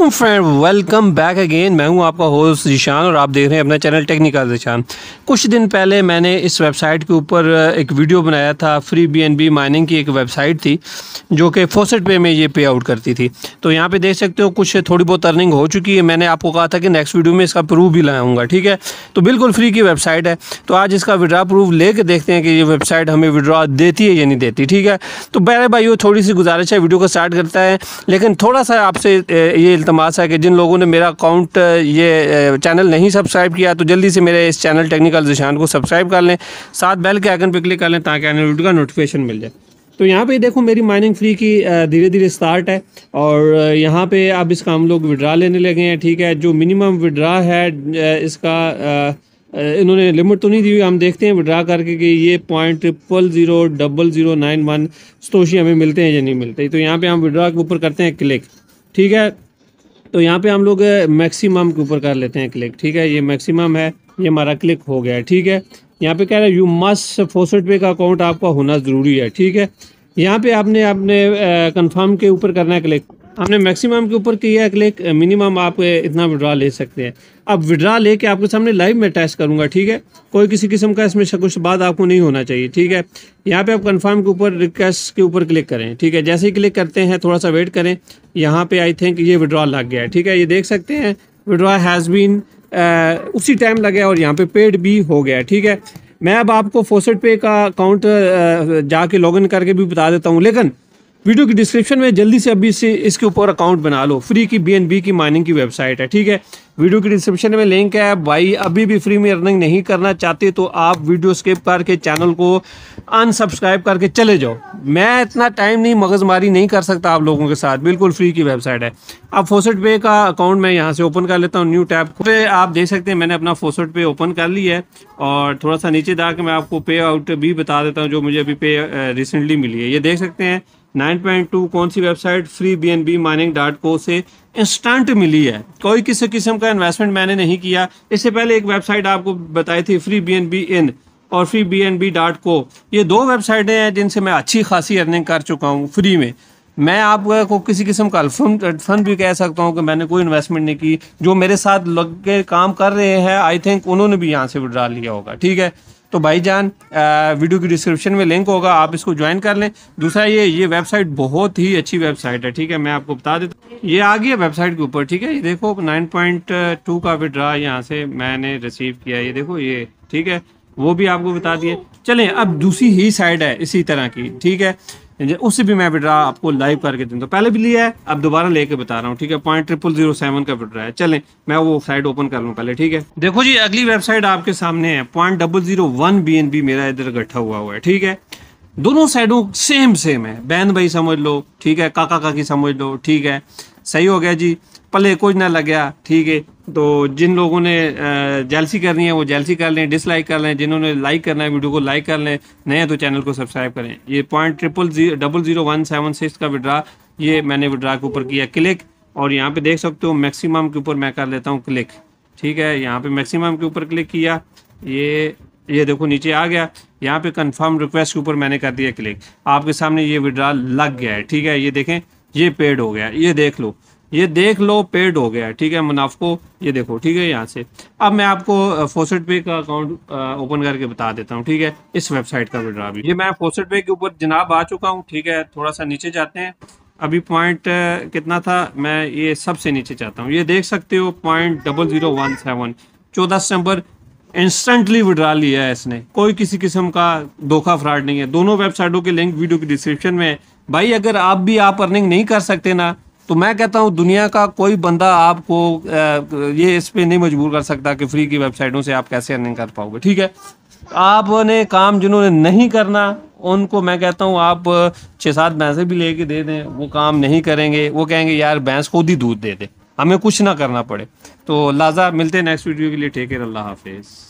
वालेकुम friend welcome back again मैं हूं आपका होस्ट जिशान और आप देख रहे हैं अपना चैनल टेक्निकल जिशान कुछ दिन पहले मैंने इस वेबसाइट के ऊपर एक वीडियो बनाया था फ्री बीएनबी माइनिंग की एक वेबसाइट थी जो कि फोसेट पे में ये पे आउट करती थी तो यहाँ पे देख सकते हो कुछ थोड़ी बहुत अर्निंग हो चुकी है मैंने आपको कहा था कि नेक्स्ट वीडियो में इसका प्रूफ भी लाऊँगा ठीक है तो बिल्कुल फ्री की वेबसाइट है तो आज इसका विड्रा प्रूफ ले कर देखते हैं कि ये वेबसाइट हमें विड्रा देती है या नहीं देती ठीक है तो बहरे भाई वो थोड़ी सी गुजारिश है वीडियो को स्टार्ट करता है लेकिन थोड़ा सा आपसे ये तमाश है कि जिन लोगों ने मेरा अकाउंट ये चैनल नहीं सब्सक्राइब किया तो जल्दी से मेरे इस चैनल टेक्निकल जिशान को सब्सक्राइब कर लें साथ बेल के आइकन पर क्लिक कर लें ताकि आने का नोटिफिकेशन मिल जाए तो यहाँ पे देखो मेरी माइनिंग फ्री की धीरे धीरे स्टार्ट है और यहाँ पे अब इसका हम लोग विड्रा लेने लगे हैं ठीक है जो मिनिमम विड्रा है इसका इन्होंने लिमिट तो नहीं दी हुई हम देखते हैं विड्रा करके कि ये point triple zero double zero nine one satoshi हमें मिलते हैं या नहीं मिलते तो यहाँ पे हम विड्रा के ऊपर करते हैं क्लिक ठीक है तो यहाँ पे हम लोग मैक्सिमम के ऊपर कर लेते हैं क्लिक ठीक है ये मैक्सिमम है ये हमारा क्लिक हो गया ठीक है यहाँ पे कह रहा है यू मस्ट फोसट पे का अकाउंट आपका होना ज़रूरी है ठीक है यहाँ पे आपने आपने कंफर्म के ऊपर करना है क्लिक हमने मैक्सिमम के ऊपर किया है क्लिक मिनिमम आप इतना विड्रा ले सकते हैं अब विड्रा लेके आपके सामने लाइव में टेस्ट करूंगा ठीक है कोई किसी किस्म का इसमें शकुश बाद आपको नहीं होना चाहिए ठीक है यहाँ पे आप कंफर्म के ऊपर रिक्वेस्ट के ऊपर क्लिक करें ठीक है जैसे ही क्लिक करते हैं थोड़ा सा वेट करें यहाँ पर आई थिंक ये विड्रॉ लग गया है ठीक है ये देख सकते हैं विड्रॉ हैज़ बीन उसी टाइम लगे और यहाँ पे पेड भी हो गया ठीक है मैं अब आपको फोसेट पे का अकाउंट जाके लॉगिन करके भी बता देता हूँ लेकिन वीडियो की डिस्क्रिप्शन में जल्दी से अभी से इसके ऊपर अकाउंट बना लो फ्री की बीएनबी की माइनिंग की वेबसाइट है ठीक है वीडियो की डिस्क्रिप्शन में लिंक है भाई अभी भी फ्री में अर्निंग नहीं करना चाहते तो आप वीडियो स्किप करके चैनल को अनसब्सक्राइब करके चले जाओ मैं इतना टाइम नहीं मगजमारी नहीं कर सकता आप लोगों के साथ बिल्कुल फ्री की वेबसाइट है अब फोसेट पे का अकाउंट मैं यहाँ से ओपन कर लेता हूँ न्यू टैब पे आप देख सकते हैं मैंने अपना फोसेट पे ओपन कर लिया है और थोड़ा सा नीचे जाकर मैं आपको पे आउट भी बता देता हूँ जो मुझे अभी पे रिसेंटली मिली है ये देख सकते हैं 9.2 कौन सी website free B N B mining dot co से इंस्टेंट मिली है कोई किसी किस्म का इन्वेस्टमेंट मैंने नहीं किया इससे पहले एक वेबसाइट आपको बताई थी free B N B in और free B N B dot co ये दो वेबसाइटें हैं जिनसे मैं अच्छी खासी अर्निंग कर चुका हूँ फ्री में मैं आपको किसी किस्म का फंड फंड भी कह सकता हूँ कि मैंने कोई इन्वेस्टमेंट नहीं की जो मेरे साथ लग के काम कर रहे हैं आई थिंक उन्होंने भी यहाँ से विड्रा लिया होगा ठीक है तो जान वीडियो की डिस्क्रिप्शन में लिंक होगा आप इसको ज्वाइन कर लें दूसरा ये ये वेबसाइट बहुत ही अच्छी वेबसाइट है ठीक है मैं आपको बता देता हूँ ये आ गई है वेबसाइट के ऊपर ठीक है ये देखो 9.2 का विड्रा यहाँ से मैंने रिसीव किया ये देखो ये ठीक है वो भी आपको बता दिए चलें अब दूसरी ही साइड है इसी तरह की ठीक है उसे भी मैं विड्रा आपको लाइव करके दूँ तो पहले भी लिया है अब दोबारा लेके बता रहा हूँ ठीक है पॉइंट ट्रिपल जीरो सेवन का विड्रा है चलें मैं वो साइट ओपन कर लूँ पहले ठीक है देखो जी अगली वेबसाइट आपके सामने है point double zero one B N B मेरा इधर इकट्ठा हुआ हुआ है ठीक है दोनों साइडों सेम सेम है बहन भाई समझ लो ठीक है काका काकी समझ लो ठीक है सही हो गया जी पले कुछ ना लग गया ठीक है तो जिन लोगों ने जेलसी करनी है वो जेलसी कर लें डिसलाइक कर लें जिन्होंने लाइक करना है वीडियो को लाइक कर लें नए हैं तो चैनल को सब्सक्राइब करें ये point triple zero double zero one seven six का विड्रा ये मैंने विड्रा के ऊपर किया क्लिक और यहाँ पे देख सकते हो मैक्सिमम के ऊपर मैं कर लेता हूँ क्लिक ठीक है यहाँ पे मैक्सिमम के ऊपर क्लिक किया ये ये देखो नीचे आ गया यहाँ पे कन्फर्म रिक्वेस्ट के ऊपर मैंने कर दिया क्लिक आपके सामने ये विड्रा लग गया है ठीक है ये देखें ये पेड हो गया ये देख लो ये देख लो पेड हो गया ठीक है मुनाफको ये देखो ठीक है यहाँ से अब मैं आपको फोसेट पे का अकाउंट ओपन करके बता देता हूँ ठीक है इस वेबसाइट का विड्रा भी ये मैं फोसेट पे के ऊपर जनाब आ चुका हूँ ठीक है थोड़ा सा नीचे जाते हैं अभी पॉइंट कितना था मैं ये सबसे नीचे चाहता हूँ ये देख सकते हो point double zero one seven चौदह सितम्बर इंस्टेंटली विड्रा लिया है इसने कोई किसी किस्म का धोखा फ्रॉड नहीं है दोनों वेबसाइटों के लिंक वीडियो की डिस्क्रिप्शन में है भाई अगर आप भी आप अर्निंग नहीं कर सकते ना तो मैं कहता हूँ दुनिया का कोई बंदा आपको ये इस पर नहीं मजबूर कर सकता कि फ्री की वेबसाइटों से आप कैसे अर्निंग कर पाओगे ठीक है आपने काम जिन्होंने नहीं करना उनको मैं कहता हूँ आप छः सात भैंसें भी लेके दे दें वो काम नहीं करेंगे वो कहेंगे यार भैंस खुद ही दूध दे दे हमें कुछ ना करना पड़े तो लाजा मिलते हैं नेक्स्ट वीडियो के लिए टेक केयर अल्लाह हाफिज़